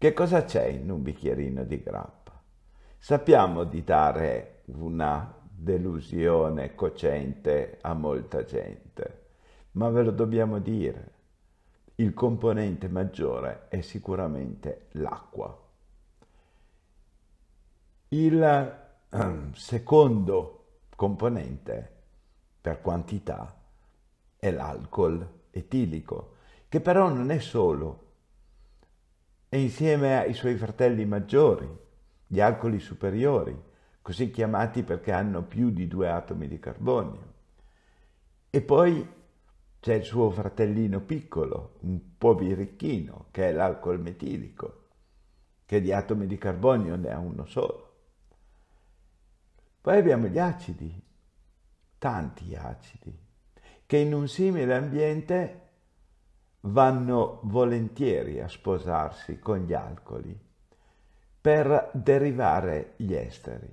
Che cosa c'è in un bicchierino di grappa? Sappiamo di dare una delusione cocente a molta gente, ma ve lo dobbiamo dire, il componente maggiore è sicuramente l'acqua. Il ehm, secondo componente per quantità è l'alcol etilico, che però non è solo e insieme ai suoi fratelli maggiori, gli alcoli superiori, così chiamati perché hanno più di due atomi di carbonio. E poi c'è il suo fratellino piccolo, un po' birichino, che è l'alcol metilico, che di atomi di carbonio ne ha uno solo. Poi abbiamo gli acidi, tanti acidi, che in un simile ambiente vanno volentieri a sposarsi con gli alcoli per derivare gli esteri.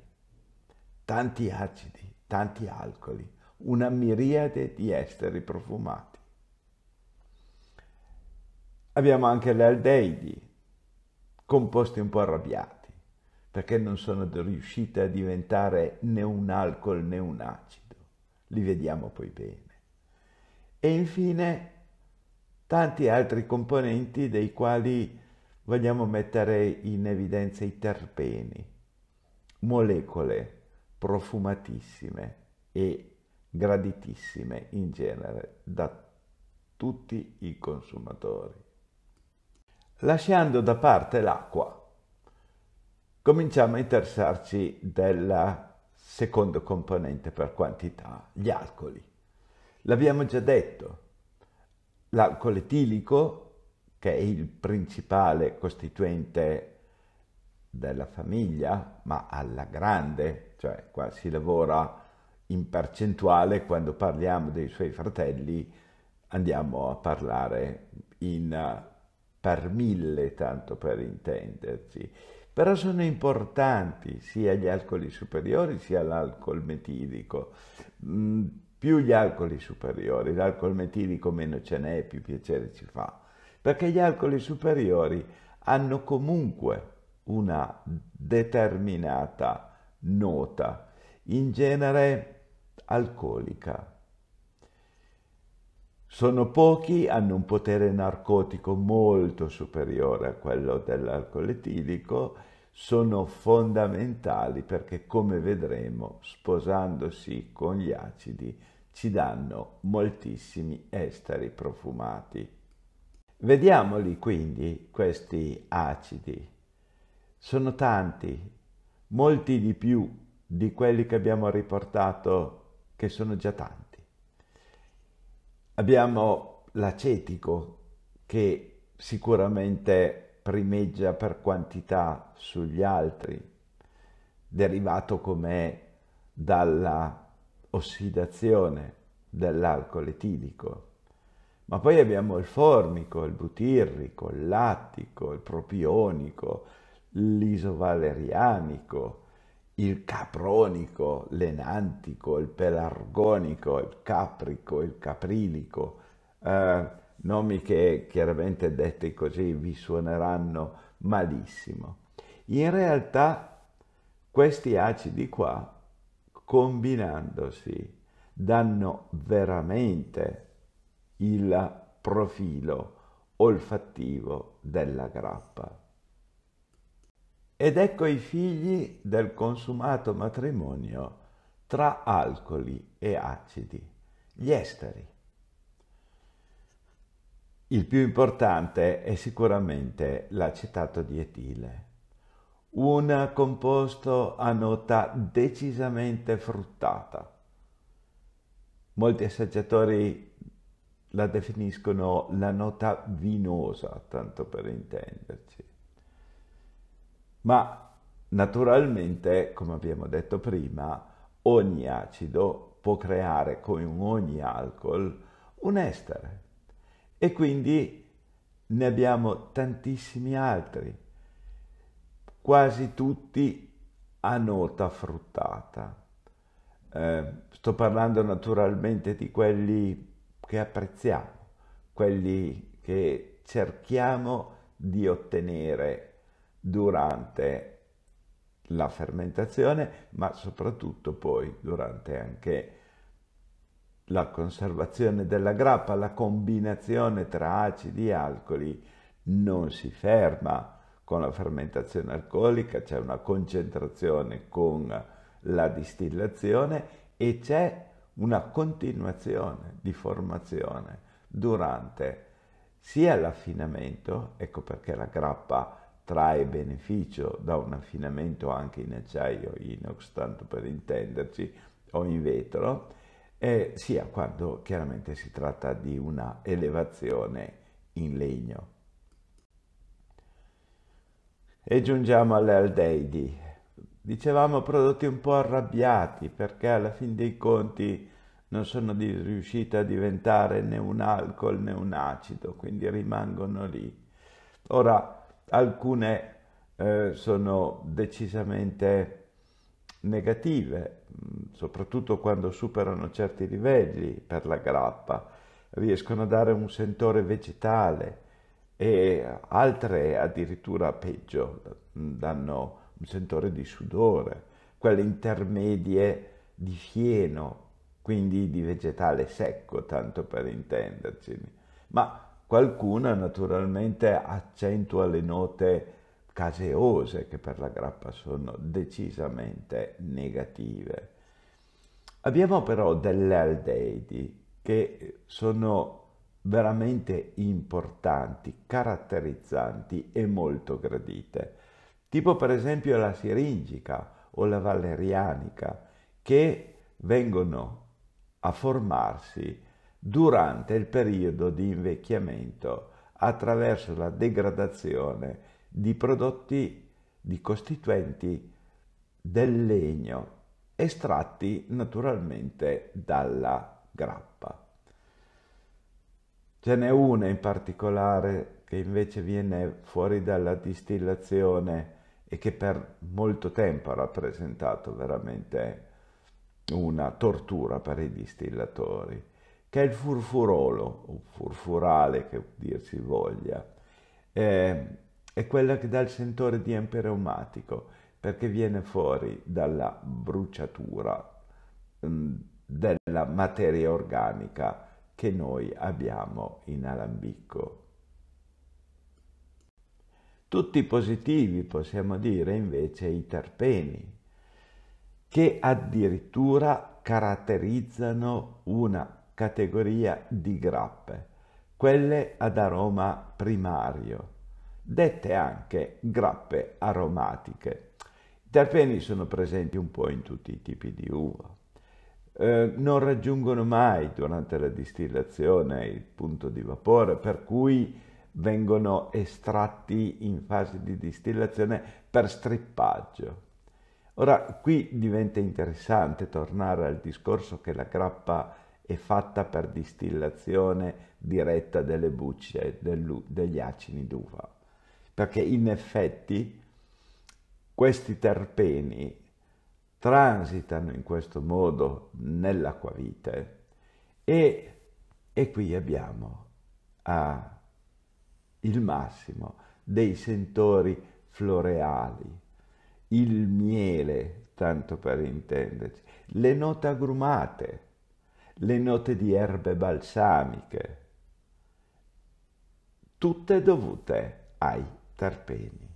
Tanti acidi, tanti alcoli, una miriade di esteri profumati. Abbiamo anche le aldeidi, composti un po' arrabbiati, perché non sono riuscite a diventare né un alcol né un acido. Li vediamo poi bene. E infine tanti altri componenti dei quali vogliamo mettere in evidenza i terpeni, molecole profumatissime e graditissime in genere da tutti i consumatori. Lasciando da parte l'acqua, cominciamo a interessarci del secondo componente per quantità, gli alcoli. L'abbiamo già detto, l'alcol etilico, che è il principale costituente della famiglia, ma alla grande, cioè qua si lavora in percentuale, quando parliamo dei suoi fratelli andiamo a parlare in per mille, tanto per intenderci. Però sono importanti sia gli alcoli superiori sia l'alcol metilico. Mm, più gli alcoli superiori, l'alcol metilico meno ce n'è, più piacere ci fa, perché gli alcoli superiori hanno comunque una determinata nota, in genere alcolica. Sono pochi, hanno un potere narcotico molto superiore a quello dell'alcol etilico, sono fondamentali perché, come vedremo, sposandosi con gli acidi, ci danno moltissimi esteri profumati. Vediamoli quindi questi acidi. Sono tanti, molti di più di quelli che abbiamo riportato che sono già tanti. Abbiamo l'acetico che sicuramente primeggia per quantità sugli altri, derivato com'è dalla ossidazione dell'alcol etilico. Ma poi abbiamo il formico, il butirrico, il lattico, il propionico, l'isovalerianico, il capronico, l'enantico, il pelargonico, il caprico, il caprilico, eh, nomi che chiaramente detti così vi suoneranno malissimo. In realtà questi acidi qua combinandosi danno veramente il profilo olfattivo della grappa. Ed ecco i figli del consumato matrimonio tra alcoli e acidi, gli esteri. Il più importante è sicuramente l'acetato di etile un composto a nota decisamente fruttata. Molti assaggiatori la definiscono la nota vinosa, tanto per intenderci. Ma naturalmente, come abbiamo detto prima, ogni acido può creare come con ogni alcol un estere e quindi ne abbiamo tantissimi altri quasi tutti a nota fruttata. Eh, sto parlando naturalmente di quelli che apprezziamo, quelli che cerchiamo di ottenere durante la fermentazione, ma soprattutto poi durante anche la conservazione della grappa, la combinazione tra acidi e alcoli non si ferma con la fermentazione alcolica, c'è una concentrazione con la distillazione e c'è una continuazione di formazione durante sia l'affinamento, ecco perché la grappa trae beneficio da un affinamento anche in acciaio inox, tanto per intenderci, o in vetro, eh, sia quando chiaramente si tratta di una elevazione in legno. E giungiamo alle Aldeidi. Dicevamo prodotti un po' arrabbiati perché alla fin dei conti non sono riusciti a diventare né un alcol né un acido, quindi rimangono lì. Ora, alcune eh, sono decisamente negative, soprattutto quando superano certi livelli per la grappa, riescono a dare un sentore vegetale, e altre addirittura peggio danno un sentore di sudore, quelle intermedie di fieno, quindi di vegetale secco, tanto per intenderci. Ma qualcuna naturalmente accentua le note caseose che per la grappa sono decisamente negative. Abbiamo però delle aldeidi che sono veramente importanti, caratterizzanti e molto gradite, tipo per esempio la siringica o la valerianica, che vengono a formarsi durante il periodo di invecchiamento attraverso la degradazione di prodotti, di costituenti del legno estratti naturalmente dalla grappa. Ce n'è una in particolare che invece viene fuori dalla distillazione e che per molto tempo ha rappresentato veramente una tortura per i distillatori, che è il furfurolo, o furfurale che dir si voglia, è, è quella che dà il sentore di empereumatico, perché viene fuori dalla bruciatura mh, mm, della materia organica che noi abbiamo in alambicco. Tutti positivi possiamo dire invece i terpeni, che addirittura caratterizzano una categoria di grappe, quelle ad aroma primario, dette anche grappe aromatiche. I terpeni sono presenti un po' in tutti i tipi di uva. Eh, non raggiungono mai durante la distillazione il punto di vapore, per cui vengono estratti in fase di distillazione per strippaggio. Ora qui diventa interessante tornare al discorso che la grappa è fatta per distillazione diretta delle bucce degli acini d'uva, perché in effetti questi terpeni transitano in questo modo nell'acquavite e, e qui abbiamo ah, il massimo dei sentori floreali, il miele, tanto per intenderci, le note agrumate, le note di erbe balsamiche, tutte dovute ai terpeni.